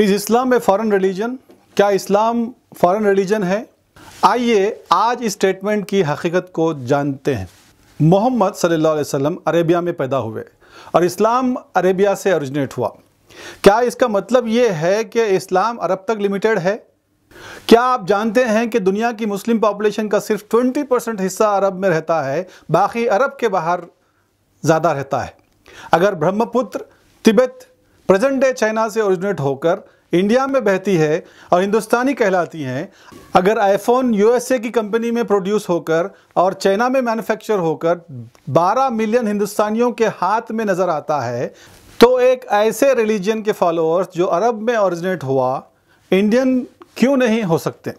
Is Islam a foreign religion क्या इस्लाम foreign religion है आइए आज इस स्टेटमेंट की हकीकत को जानते हैं मोहम्मद सल्लल्लाहु अलैहि वसल्लम अरेबिया में पैदा हुए और इस्लाम अरेबिया से ओरिजिनेट हुआ क्या इसका मतलब ये है कि इस्लाम अरब तक लिमिटेड है क्या आप जानते हैं कि दुनिया की मुस्लिम पॉपुलेशन का सिर्फ 20 परसेंट हिस्सा अरब में रहता है बाकी अरब के बाहर ज़्यादा रहता है अगर Brahmaputra Tibet present day China से ओरिजिनेट होकर इंडिया में बहती है और हिंदुस्तानी कहलाती हैं अगर आईफोन यूएसए की कंपनी में प्रोड्यूस होकर और चाइना में मैन्युफैक्चर होकर 12 मिलियन हिंदुस्तानियों के हाथ में नज़र आता है तो एक ऐसे रिलीजन के फॉलोअर्स जो अरब में ओरिजिनेट हुआ इंडियन क्यों नहीं हो सकते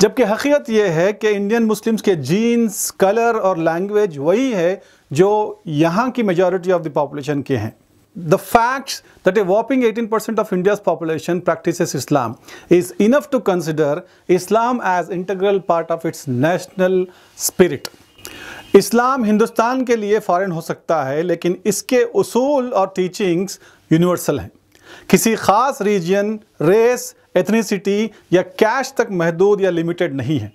जबकि हकीकत यह है कि इंडियन मुस्लिम्स के जीन्स कलर और लैंग्वेज वही है जो यहाँ की मेजॉरिटी ऑफ द पॉपुलेशन के हैं the fact that a whopping 18% of India's population practices Islam is enough to consider Islam as integral part of its national spirit. इस्लाम हिंदुस्तान के लिए फ़ॉरेन हो सकता है लेकिन इसके उसूल और टीचिंग्स यूनिवर्सल हैं किसी ख़ास रीजन रेस एथनिसिटी या कैश तक महदूद या लिमिटेड नहीं है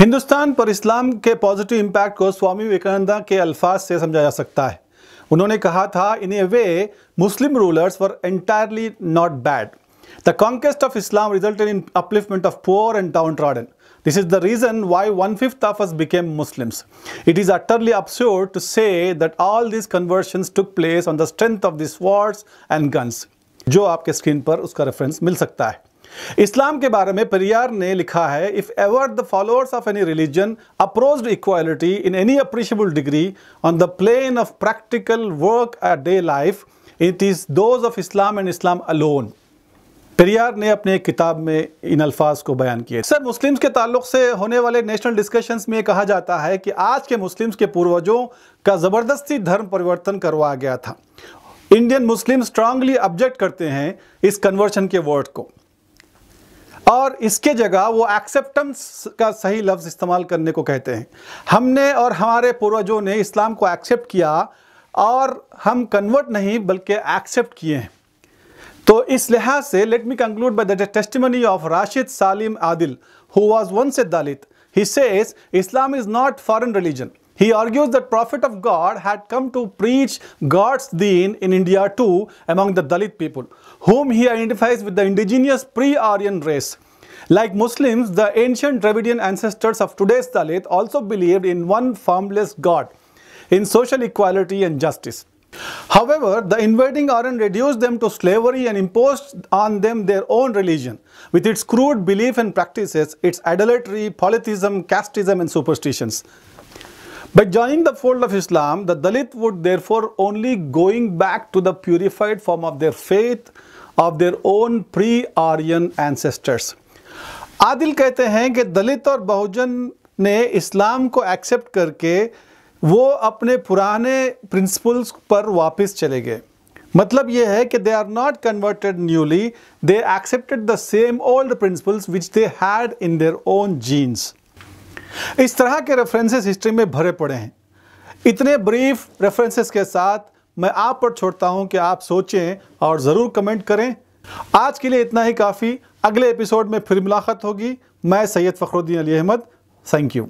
हिंदुस्तान पर इस्लाम के पॉजिटिव इम्पैक्ट को स्वामी विवेकानंदा के अल्फाज से समझा जा सकता है उन्होंने कहा था in a way Muslim rulers were entirely not bad the conquest of Islam result in upliftment of poor and downtrodden this is the reason why one fifth of us became Muslim it is utterly absurd to say that all this conversion took place on the strength of this swords and guns जो आपके screen पर उसका reference मिल सकता है इस्लाम के बारे में परियार ने लिखा है if ever the followers of any religion approach equality in any appreciable degree on the plane of practical workaday life it is those of Islam and Islam alone Periyar ने अपने किताब में इन अल्फाज को बयान किए सर मुस्लिम्स के ताल्लुक से होने वाले नेशनल डिस्कशंस में कहा जाता है कि आज के मुस्लिम्स के पूर्वजों का ज़बरदस्ती धर्म परिवर्तन करवाया गया था इंडियन मुस्लिम स्ट्रांगली ऑब्जेक्ट करते हैं इस कन्वर्शन के वर्ड को और इसके जगह वो एक्सेप्टेंस का सही लफ्ज़ इस्तेमाल करने को कहते हैं हमने और हमारे पूर्वजों ने इस्लाम को एक्सेप्ट किया और हम कन्वर्ट नहीं बल्कि एक्सेप्ट किए हैं तो इस लिहाज से let me conclude by the testimony of Rashid Salim Adil who was once a Dalit he says Islam is not foreign religion He argues that prophet of God had come to preach God's deen in India too among the Dalit people, whom he identifies with the indigenous pre-Aryan race. Like Muslims, the ancient Dravidian ancestors of today's Dalit also believed in one formless God, in social equality and justice. However, the invading Aryan reduced them to slavery and imposed on them their own religion, with its crude belief and practices, its idolatry, polytheism, casteism and superstitions. By joining the fold of Islam, the Dalit would therefore only going back to the purified form of their faith of their own pre-Aryan ancestors. Adil कहते हैं कि दलित और बहुजन ने इस्लाम को accept करके वो अपने पुराने प्रिंसिपल्स पर वापस चले गए मतलब ये है कि they are not converted newly they accepted the same old principles which they had in their own genes इस तरह के रेफरेंसेस हिस्ट्री में भरे पड़े हैं इतने ब्रीफ रेफरेंसेस के साथ मैं आप पर छोड़ता हूं कि आप सोचें और ज़रूर कमेंट करें आज के लिए इतना ही काफ़ी अगले एपिसोड में फिर मुलाकात होगी मैं सैयद फ़खरुद्दीन अली अहमद थैंक यू